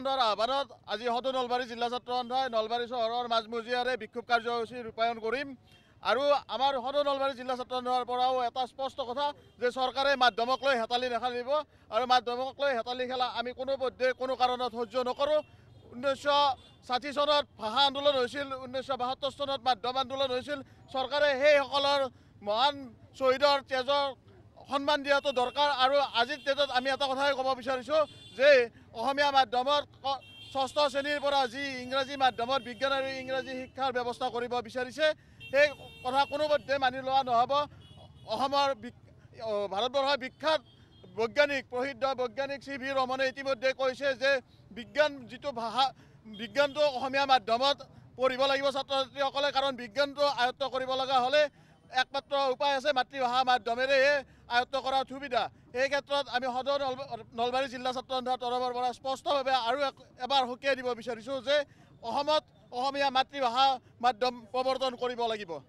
ছাত্ৰসন্থাৰ আহ্বানত আজি সদু নলবাৰী জিলা ছাত্ৰসন্থায় নলবাৰী চহৰৰ মাজমজিয়াৰে বিক্ষোভ কাৰ্যসূচী ৰূপায়ণ কৰিম আৰু আমাৰ সদু নলবাৰী জিলা পৰাও এটা স্পষ্ট কথা যে চৰকাৰে মাধ্যমক লৈ হেতালি দেখা দিব আৰ মাধ্যমক হেতালি খেলা আমি কোনো পদ্ধে কোনো কাৰণত সহ্য নকৰোঁ ঊনৈছশ ষাঠি চনত ভাষা আন্দোলন হৈছিল ঊনৈছশ বাসত্তৰ চনত মাধ্যম আন্দোলন হৈছিল চৰকাৰে সেইসকলৰ মহান শ্বহীদৰ তেজৰ সন্মান দিয়াটো দৰকাৰ আৰু আজিৰ তেজত আমি এটা কথাই কব বিচাৰিছোঁ যে অসমীয়া মাধ্যমত ষষ্ঠ শ্ৰেণীৰ পৰা যি ইংৰাজী মাধ্যমত বিজ্ঞান আৰু ইংৰাজী শিক্ষাৰ ব্যৱস্থা কৰিব বিচাৰিছে সেই কথা কোনোপধ্যে মানি লোৱা নহ'ব অসমৰ ভাৰতবৰ্ষৰ বিখ্যাত বৈজ্ঞানিক প্ৰসিদ্ধ বৈজ্ঞানিক চি ভি ৰমনে ইতিমধ্যে কৈছে যে বিজ্ঞান যিটো ভাষা বিজ্ঞানটো অসমীয়া মাধ্যমত পঢ়িব লাগিব ছাত্ৰ ছাত্ৰীসকলে কাৰণ বিজ্ঞানটো আয়ত্ব কৰিব লগা হ'লে একমাত্ৰ উপায় আছে মাতৃভাষা মাধ্যমেৰেহে আয়ত্ত কৰাৰ সুবিধা এই ক্ষেত্ৰত আমি সদৌ নল নলবাৰী জিলা ছাত্ৰসন্থাৰ তৰফৰ পৰা স্পষ্টভাৱে আৰু এবাৰ সকীয়াই দিব বিচাৰিছোঁ যে অসমত অসমীয়া মাতৃভাষা মাধ্যম প্ৰৱৰ্তন কৰিব লাগিব